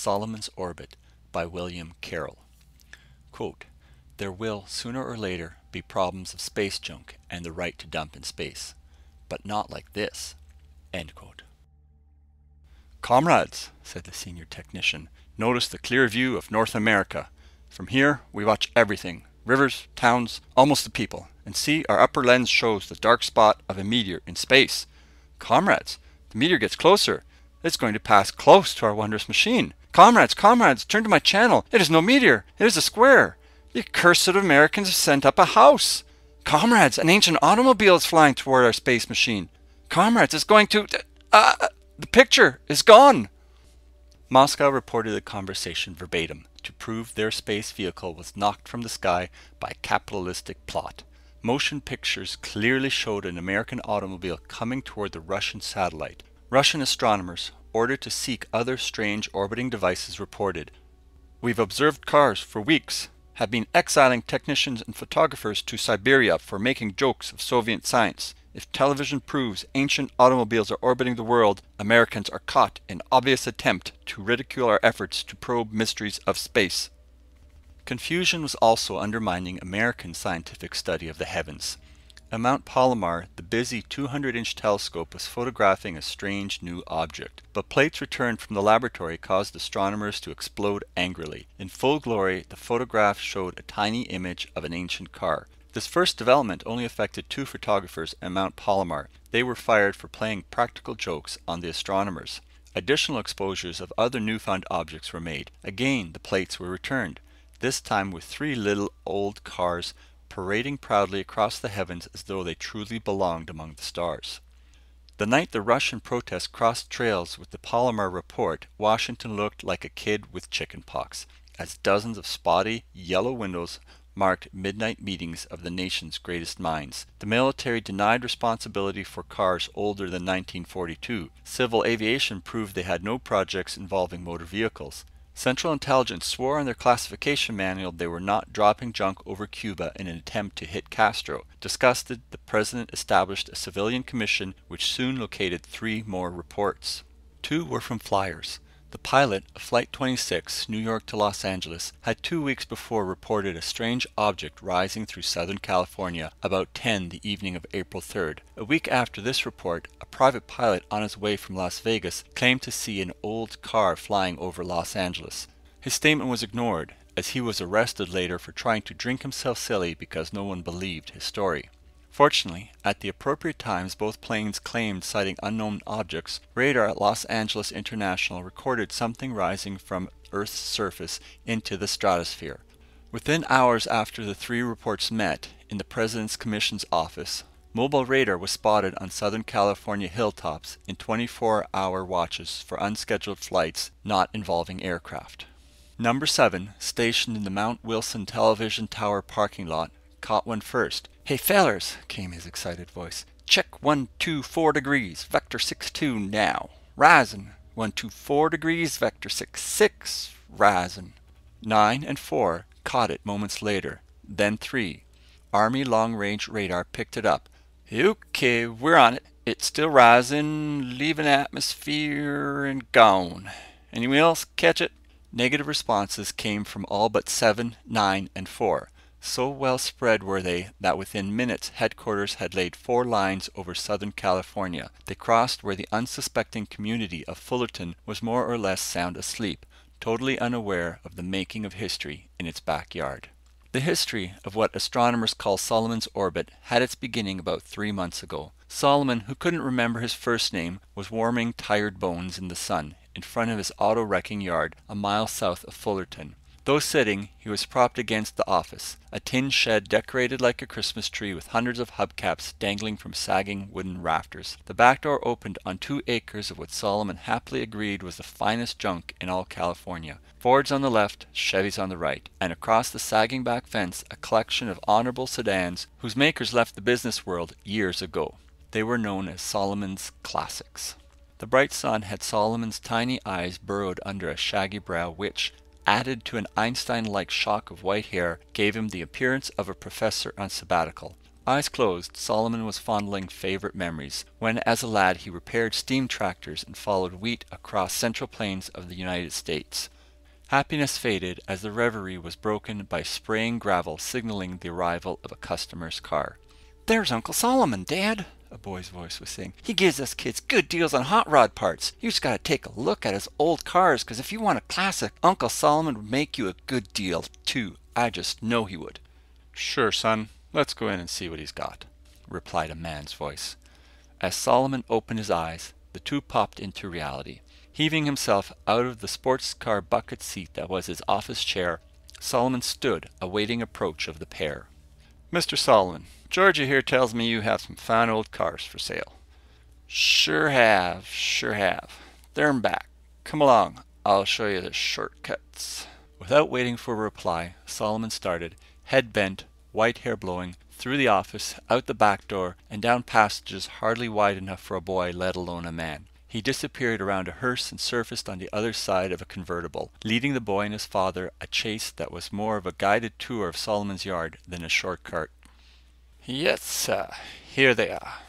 Solomon's Orbit by William Carroll. Quote, there will, sooner or later, be problems of space junk and the right to dump in space, but not like this. End quote. Comrades, said the senior technician, notice the clear view of North America. From here, we watch everything rivers, towns, almost the people. And see, our upper lens shows the dark spot of a meteor in space. Comrades, the meteor gets closer. It's going to pass close to our wondrous machine. Comrades, comrades, turn to my channel. It is no meteor. It is a square. The accursed Americans have sent up a house. Comrades, an ancient automobile is flying toward our space machine. Comrades, it's going to... Uh, uh, the picture is gone. Moscow reported the conversation verbatim to prove their space vehicle was knocked from the sky by a capitalistic plot. Motion pictures clearly showed an American automobile coming toward the Russian satellite, Russian astronomers ordered to seek other strange orbiting devices reported. We've observed cars for weeks, have been exiling technicians and photographers to Siberia for making jokes of Soviet science. If television proves ancient automobiles are orbiting the world, Americans are caught in obvious attempt to ridicule our efforts to probe mysteries of space. Confusion was also undermining American scientific study of the heavens. At Mount Palomar, the busy 200-inch telescope was photographing a strange new object, but plates returned from the laboratory caused astronomers to explode angrily. In full glory, the photograph showed a tiny image of an ancient car. This first development only affected two photographers at Mount Palomar. They were fired for playing practical jokes on the astronomers. Additional exposures of other newfound objects were made. Again, the plates were returned, this time with three little old cars parading proudly across the heavens as though they truly belonged among the stars. The night the Russian protest crossed trails with the Palomar report, Washington looked like a kid with chicken pox, as dozens of spotty, yellow windows marked midnight meetings of the nation's greatest minds. The military denied responsibility for cars older than 1942. Civil aviation proved they had no projects involving motor vehicles. Central Intelligence swore in their classification manual they were not dropping junk over Cuba in an attempt to hit Castro. Disgusted, the president established a civilian commission which soon located three more reports. Two were from flyers. The pilot of Flight 26, New York to Los Angeles, had two weeks before reported a strange object rising through Southern California about 10 the evening of April 3rd. A week after this report, a private pilot on his way from Las Vegas claimed to see an old car flying over Los Angeles. His statement was ignored, as he was arrested later for trying to drink himself silly because no one believed his story. Fortunately, at the appropriate times both planes claimed sighting unknown objects. Radar at Los Angeles International recorded something rising from Earth's surface into the stratosphere. Within hours after the three reports met, in the President's Commission's office, mobile radar was spotted on Southern California hilltops in 24-hour watches for unscheduled flights not involving aircraft. Number 7, stationed in the Mount Wilson Television Tower parking lot, caught one first Hey fellers, came his excited voice. Check one, two, four degrees, vector six, two now. Rising. One, two, four degrees, vector six, six, rising. Nine and four caught it moments later, then three. Army long-range radar picked it up. Okay, we're on it. It's still rising, leaving atmosphere and gone. Anyone else catch it? Negative responses came from all but 7, 9, and 4. So well spread were they that within minutes headquarters had laid four lines over Southern California. They crossed where the unsuspecting community of Fullerton was more or less sound asleep, totally unaware of the making of history in its backyard. The history of what astronomers call Solomon's orbit had its beginning about three months ago. Solomon, who couldn't remember his first name, was warming tired bones in the sun in front of his auto wrecking yard a mile south of Fullerton. Though sitting, he was propped against the office, a tin shed decorated like a Christmas tree with hundreds of hubcaps dangling from sagging wooden rafters. The back door opened on two acres of what Solomon happily agreed was the finest junk in all California. Fords on the left, Chevys on the right, and across the sagging back fence a collection of honorable sedans whose makers left the business world years ago. They were known as Solomon's Classics. The bright sun had Solomon's tiny eyes burrowed under a shaggy brow which, added to an Einstein-like shock of white hair, gave him the appearance of a professor on sabbatical. Eyes closed, Solomon was fondling favorite memories, when as a lad he repaired steam tractors and followed wheat across central plains of the United States. Happiness faded as the reverie was broken by spraying gravel signaling the arrival of a customer's car. There's Uncle Solomon, Dad! a boy's voice was saying. He gives us kids good deals on hot rod parts. You just gotta take a look at his old cars, because if you want a classic, Uncle Solomon would make you a good deal, too. I just know he would. Sure, son. Let's go in and see what he's got, replied a man's voice. As Solomon opened his eyes, the two popped into reality. Heaving himself out of the sports car bucket seat that was his office chair, Solomon stood awaiting approach of the pair. Mr. Solomon, Georgia here tells me you have some fine old cars for sale. Sure have, sure have. They're back. Come along, I'll show you the shortcuts. Without waiting for a reply, Solomon started, head bent, white hair blowing, through the office, out the back door, and down passages hardly wide enough for a boy, let alone a man. He disappeared around a hearse and surfaced on the other side of a convertible, leading the boy and his father a chase that was more of a guided tour of Solomon's yard than a shortcut Yes, sir. Here they are,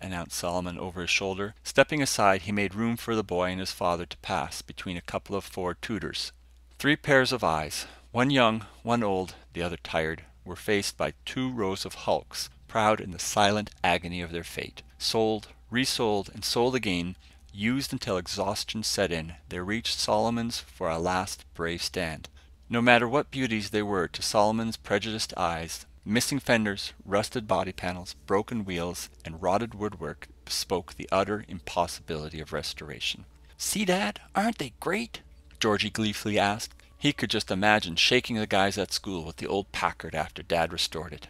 announced Solomon over his shoulder. Stepping aside, he made room for the boy and his father to pass between a couple of four Tudors. Three pairs of eyes, one young, one old, the other tired, were faced by two rows of hulks, proud in the silent agony of their fate. Sold, resold, and sold again, used until exhaustion set in, they reached Solomon's for a last brave stand. No matter what beauties they were to Solomon's prejudiced eyes, Missing fenders, rusted body panels, broken wheels, and rotted woodwork bespoke the utter impossibility of restoration. See, Dad, aren't they great? Georgie gleefully asked. He could just imagine shaking the guys at school with the old Packard after Dad restored it.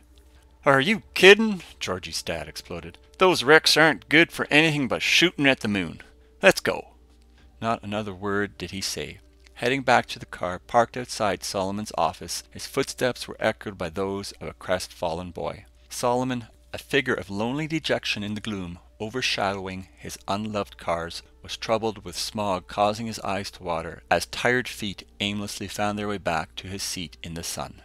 Are you kidding? Georgie's dad exploded. Those wrecks aren't good for anything but shooting at the moon. Let's go. Not another word did he say, Heading back to the car parked outside Solomon's office, his footsteps were echoed by those of a crestfallen boy. Solomon, a figure of lonely dejection in the gloom, overshadowing his unloved cars, was troubled with smog causing his eyes to water as tired feet aimlessly found their way back to his seat in the sun.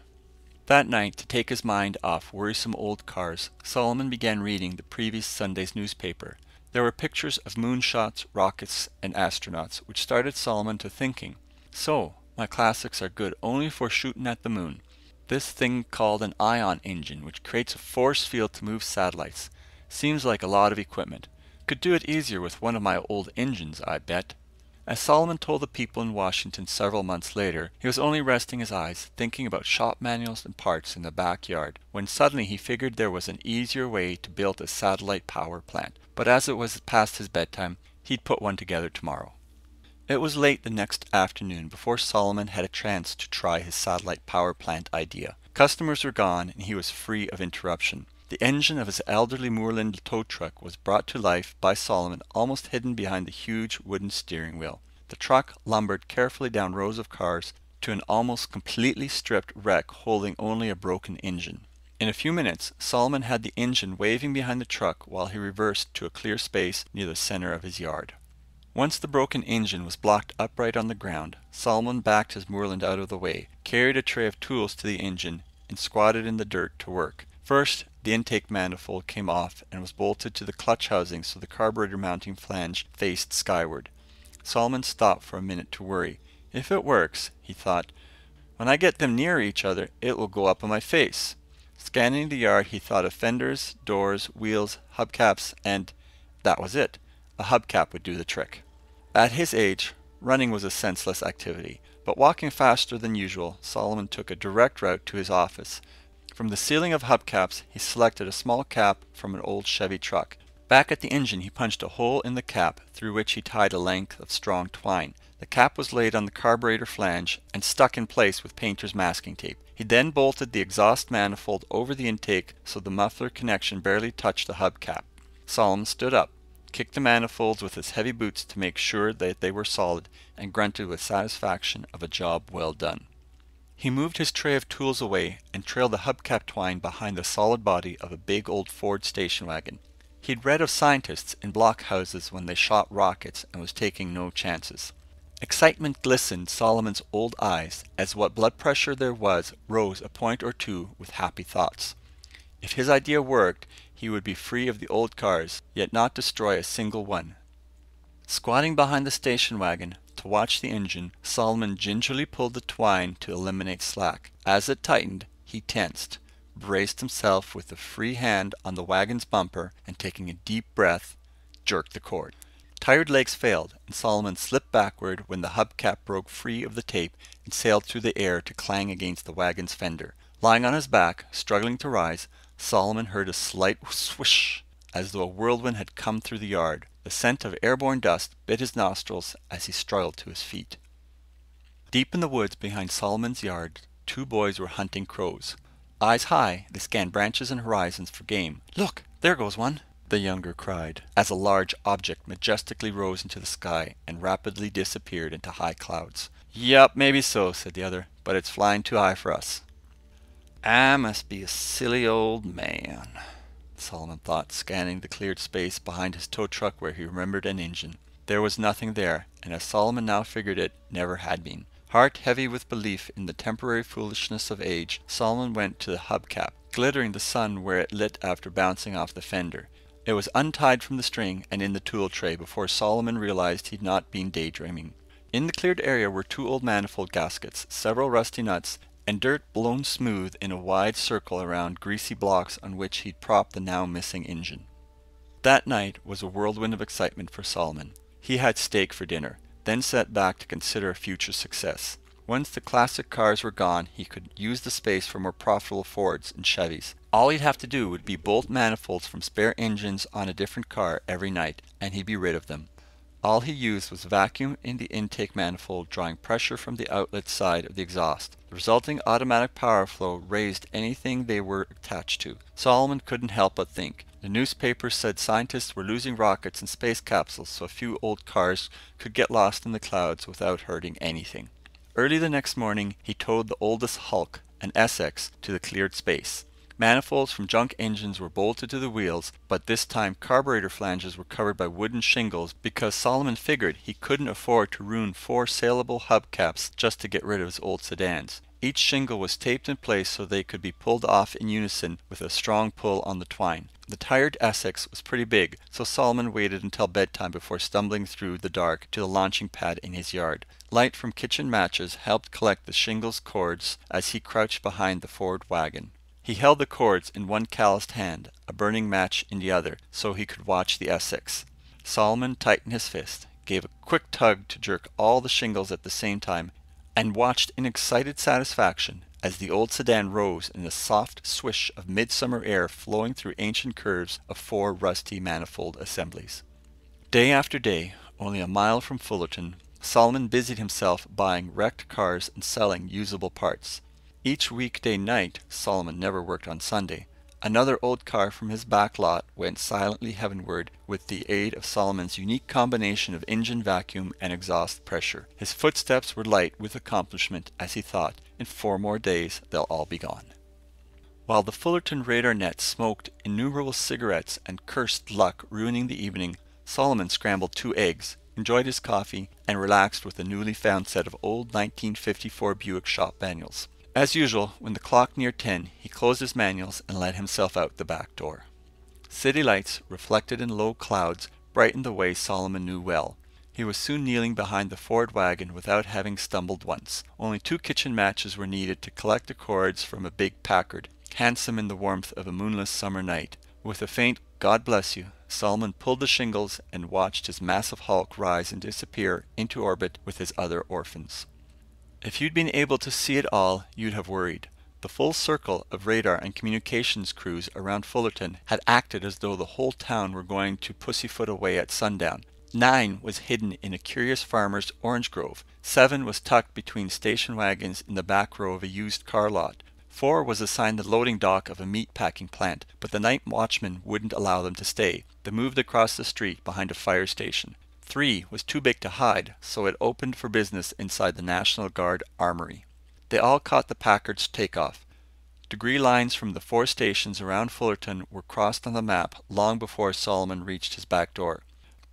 That night, to take his mind off worrisome old cars, Solomon began reading the previous Sunday's newspaper. There were pictures of moonshots, rockets, and astronauts, which started Solomon to thinking. So, my classics are good only for shooting at the moon. This thing called an ion engine, which creates a force field to move satellites. Seems like a lot of equipment. Could do it easier with one of my old engines, I bet. As Solomon told the people in Washington several months later, he was only resting his eyes, thinking about shop manuals and parts in the backyard, when suddenly he figured there was an easier way to build a satellite power plant. But as it was past his bedtime, he'd put one together tomorrow. It was late the next afternoon before Solomon had a chance to try his satellite power plant idea. Customers were gone and he was free of interruption. The engine of his elderly Moorland tow truck was brought to life by Solomon almost hidden behind the huge wooden steering wheel. The truck lumbered carefully down rows of cars to an almost completely stripped wreck holding only a broken engine. In a few minutes, Solomon had the engine waving behind the truck while he reversed to a clear space near the center of his yard. Once the broken engine was blocked upright on the ground, Solomon backed his Moorland out of the way, carried a tray of tools to the engine, and squatted in the dirt to work. First, the intake manifold came off and was bolted to the clutch housing so the carburetor mounting flange faced skyward. Solomon stopped for a minute to worry. If it works, he thought, when I get them near each other, it will go up in my face. Scanning the yard, he thought of fenders, doors, wheels, hubcaps, and that was it. A hubcap would do the trick. At his age, running was a senseless activity, but walking faster than usual, Solomon took a direct route to his office. From the ceiling of hubcaps, he selected a small cap from an old Chevy truck. Back at the engine, he punched a hole in the cap through which he tied a length of strong twine. The cap was laid on the carburetor flange and stuck in place with painter's masking tape. He then bolted the exhaust manifold over the intake so the muffler connection barely touched the hubcap. Solomon stood up kicked the manifolds with his heavy boots to make sure that they were solid, and grunted with satisfaction of a job well done. He moved his tray of tools away and trailed the hubcap twine behind the solid body of a big old Ford station wagon. He'd read of scientists in blockhouses when they shot rockets and was taking no chances. Excitement glistened Solomon's old eyes as what blood pressure there was rose a point or two with happy thoughts. If his idea worked, he would be free of the old cars, yet not destroy a single one. Squatting behind the station wagon to watch the engine, Solomon gingerly pulled the twine to eliminate slack. As it tightened, he tensed, braced himself with a free hand on the wagon's bumper, and taking a deep breath, jerked the cord. Tired legs failed, and Solomon slipped backward when the hubcap broke free of the tape and sailed through the air to clang against the wagon's fender. Lying on his back, struggling to rise, Solomon heard a slight swish as though a whirlwind had come through the yard. The scent of airborne dust bit his nostrils as he struggled to his feet. Deep in the woods behind Solomon's yard, two boys were hunting crows. Eyes high, they scanned branches and horizons for game. Look, there goes one, the younger cried, as a large object majestically rose into the sky and rapidly disappeared into high clouds. Yep, maybe so, said the other, but it's flying too high for us. I must be a silly old man, Solomon thought, scanning the cleared space behind his tow truck where he remembered an engine. There was nothing there, and as Solomon now figured it, never had been. Heart heavy with belief in the temporary foolishness of age, Solomon went to the hubcap, glittering the sun where it lit after bouncing off the fender. It was untied from the string and in the tool tray before Solomon realized he'd not been daydreaming. In the cleared area were two old manifold gaskets, several rusty nuts, and dirt blown smooth in a wide circle around greasy blocks on which he'd propped the now missing engine. That night was a whirlwind of excitement for Solomon. He had steak for dinner, then sat back to consider future success. Once the classic cars were gone, he could use the space for more profitable Fords and Chevys. All he'd have to do would be bolt manifolds from spare engines on a different car every night, and he'd be rid of them. All he used was vacuum in the intake manifold drawing pressure from the outlet side of the exhaust. The resulting automatic power flow raised anything they were attached to. Solomon couldn't help but think. The newspapers said scientists were losing rockets and space capsules so a few old cars could get lost in the clouds without hurting anything. Early the next morning, he towed the oldest hulk, an Essex, to the cleared space. Manifolds from junk engines were bolted to the wheels, but this time carburetor flanges were covered by wooden shingles because Solomon figured he couldn't afford to ruin four saleable hubcaps just to get rid of his old sedans. Each shingle was taped in place so they could be pulled off in unison with a strong pull on the twine. The tired Essex was pretty big, so Solomon waited until bedtime before stumbling through the dark to the launching pad in his yard. Light from kitchen matches helped collect the shingle's cords as he crouched behind the Ford wagon. He held the cords in one calloused hand, a burning match in the other, so he could watch the Essex. Solomon tightened his fist, gave a quick tug to jerk all the shingles at the same time, and watched in excited satisfaction as the old sedan rose in the soft swish of midsummer air flowing through ancient curves of four rusty manifold assemblies. Day after day, only a mile from Fullerton, Solomon busied himself buying wrecked cars and selling usable parts. Each weekday night, Solomon never worked on Sunday, another old car from his back lot went silently heavenward with the aid of Solomon's unique combination of engine vacuum and exhaust pressure. His footsteps were light with accomplishment as he thought, in four more days they'll all be gone. While the Fullerton radar net smoked innumerable cigarettes and cursed luck ruining the evening, Solomon scrambled two eggs, enjoyed his coffee, and relaxed with a newly found set of old 1954 Buick shop manuals. As usual, when the clock neared 10, he closed his manuals and let himself out the back door. City lights, reflected in low clouds, brightened the way Solomon knew well. He was soon kneeling behind the Ford wagon without having stumbled once. Only two kitchen matches were needed to collect the cords from a big Packard, handsome in the warmth of a moonless summer night. With a faint God bless you, Solomon pulled the shingles and watched his massive hulk rise and disappear into orbit with his other orphans. If you'd been able to see it all, you'd have worried. The full circle of radar and communications crews around Fullerton had acted as though the whole town were going to pussyfoot away at sundown. Nine was hidden in a curious farmer's orange grove. Seven was tucked between station wagons in the back row of a used car lot. Four was assigned the loading dock of a meat packing plant, but the night watchman wouldn't allow them to stay. They moved across the street behind a fire station. 3 was too big to hide, so it opened for business inside the National Guard Armory. They all caught the Packard's takeoff. Degree lines from the four stations around Fullerton were crossed on the map long before Solomon reached his back door.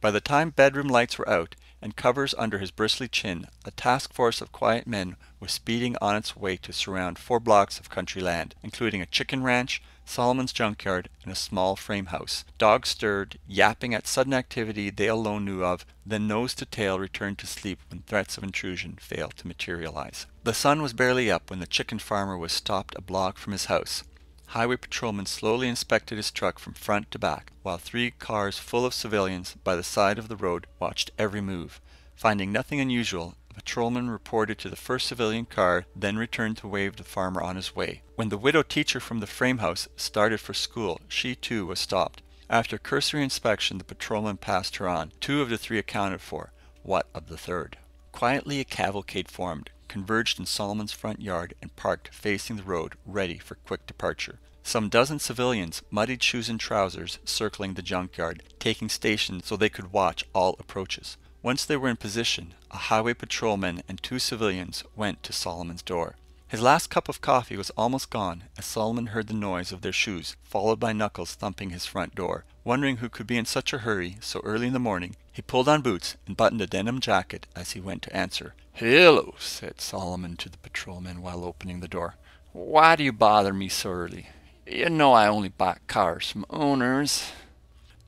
By the time bedroom lights were out and covers under his bristly chin, a task force of quiet men was speeding on its way to surround four blocks of country land, including a chicken ranch, Solomon's junkyard, and a small frame house. Dogs stirred, yapping at sudden activity they alone knew of, then nose to tail returned to sleep when threats of intrusion failed to materialize. The sun was barely up when the chicken farmer was stopped a block from his house. Highway patrolmen slowly inspected his truck from front to back, while three cars full of civilians by the side of the road watched every move. Finding nothing unusual, patrolman reported to the first civilian car, then returned to wave the farmer on his way. When the widow teacher from the frame house started for school, she too was stopped. After cursory inspection, the patrolman passed her on. Two of the three accounted for. What of the third? Quietly a cavalcade formed, converged in Solomon's front yard and parked facing the road, ready for quick departure. Some dozen civilians, muddied shoes and trousers, circling the junkyard, taking station so they could watch all approaches. Once they were in position, a highway patrolman and two civilians went to Solomon's door. His last cup of coffee was almost gone as Solomon heard the noise of their shoes, followed by Knuckles thumping his front door. Wondering who could be in such a hurry so early in the morning, he pulled on boots and buttoned a denim jacket as he went to answer. Hello, said Solomon to the patrolman while opening the door. Why do you bother me so early? You know I only buy cars from owners.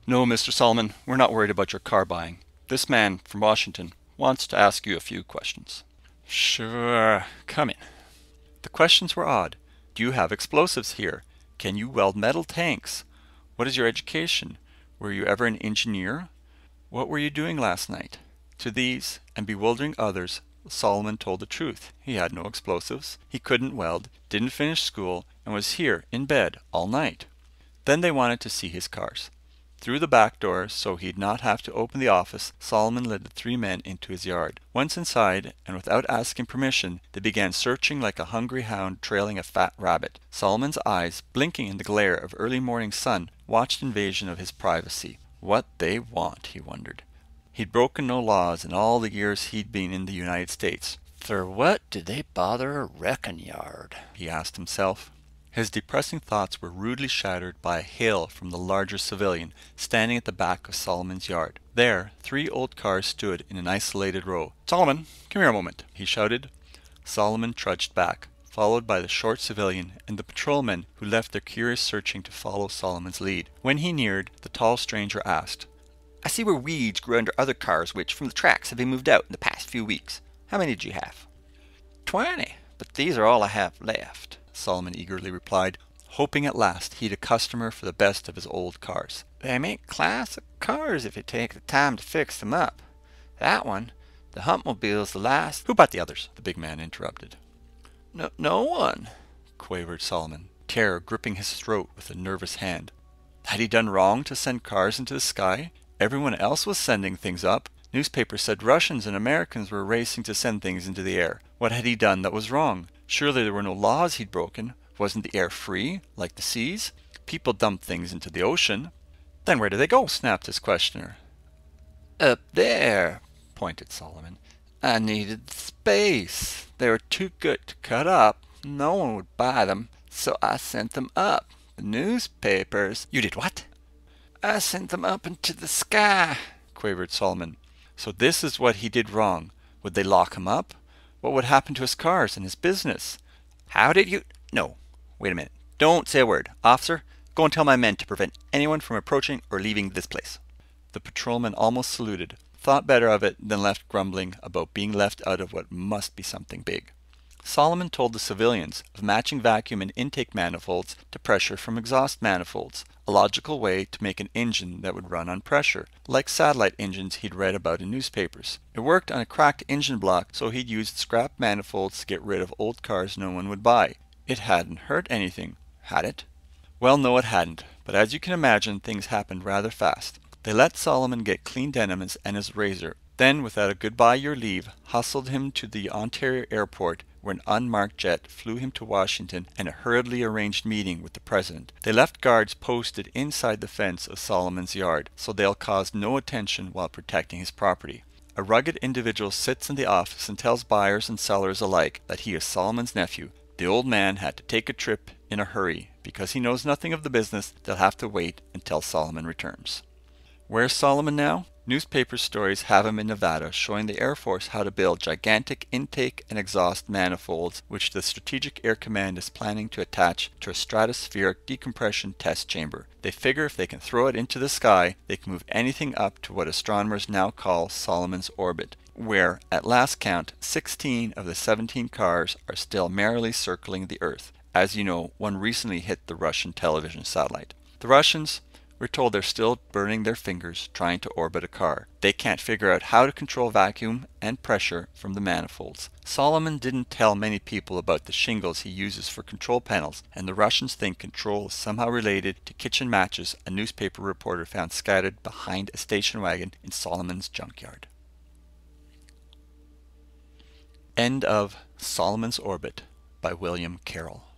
No, Mr. Solomon, we're not worried about your car buying. This man from Washington wants to ask you a few questions. Sure, come in. The questions were odd. Do you have explosives here? Can you weld metal tanks? What is your education? Were you ever an engineer? What were you doing last night? To these, and bewildering others, Solomon told the truth. He had no explosives, he couldn't weld, didn't finish school, and was here, in bed, all night. Then they wanted to see his cars. Through the back door, so he'd not have to open the office, Solomon led the three men into his yard. Once inside, and without asking permission, they began searching like a hungry hound trailing a fat rabbit. Solomon's eyes, blinking in the glare of early morning sun, watched invasion of his privacy. What they want, he wondered. He'd broken no laws in all the years he'd been in the United States. For what did they bother a wrecking yard? he asked himself. His depressing thoughts were rudely shattered by a hail from the larger civilian standing at the back of Solomon's yard. There, three old cars stood in an isolated row. Solomon, come here a moment, he shouted. Solomon trudged back, followed by the short civilian and the patrolmen who left their curious searching to follow Solomon's lead. When he neared, the tall stranger asked, I see where weeds grew under other cars which, from the tracks, have been moved out in the past few weeks. How many did you have? Twenty, but these are all I have left. Solomon eagerly replied, hoping at last he'd a customer for the best of his old cars. They make classic cars if you take the time to fix them up. That one, the Humpmobile's the last. Who bought the others? The big man interrupted. No, no one, quavered Solomon, terror gripping his throat with a nervous hand. Had he done wrong to send cars into the sky? Everyone else was sending things up. Newspapers said Russians and Americans were racing to send things into the air. What had he done that was wrong? Surely there were no laws he'd broken. Wasn't the air free, like the seas? People dump things into the ocean. Then where do they go? snapped his questioner. Up there, pointed Solomon. I needed space. They were too good to cut up. No one would buy them, so I sent them up. The newspapers. You did what? I sent them up into the sky, quavered Solomon. So this is what he did wrong. Would they lock him up? What would happen to his cars and his business? How did you? No. Wait a minute. Don't say a word. Officer, go and tell my men to prevent anyone from approaching or leaving this place. The patrolman almost saluted, thought better of it, than left grumbling about being left out of what must be something big. Solomon told the civilians of matching vacuum and intake manifolds to pressure from exhaust manifolds, a logical way to make an engine that would run on pressure, like satellite engines he'd read about in newspapers. It worked on a cracked engine block, so he'd used scrap manifolds to get rid of old cars no one would buy. It hadn't hurt anything, had it? Well, no, it hadn't, but as you can imagine, things happened rather fast. They let Solomon get clean denims and his razor, then, without a goodbye your leave, hustled him to the Ontario airport where an unmarked jet flew him to Washington and a hurriedly arranged meeting with the president. They left guards posted inside the fence of Solomon's yard, so they'll cause no attention while protecting his property. A rugged individual sits in the office and tells buyers and sellers alike that he is Solomon's nephew. The old man had to take a trip in a hurry. Because he knows nothing of the business, they'll have to wait until Solomon returns. Where's Solomon now? Newspaper stories have him in Nevada showing the Air Force how to build gigantic intake and exhaust manifolds, which the Strategic Air Command is planning to attach to a stratospheric decompression test chamber. They figure if they can throw it into the sky, they can move anything up to what astronomers now call Solomon's orbit, where, at last count, 16 of the 17 cars are still merrily circling the Earth. As you know, one recently hit the Russian television satellite. The Russians, we're told they're still burning their fingers trying to orbit a car. They can't figure out how to control vacuum and pressure from the manifolds. Solomon didn't tell many people about the shingles he uses for control panels, and the Russians think control is somehow related to kitchen matches a newspaper reporter found scattered behind a station wagon in Solomon's junkyard. End of Solomon's Orbit by William Carroll.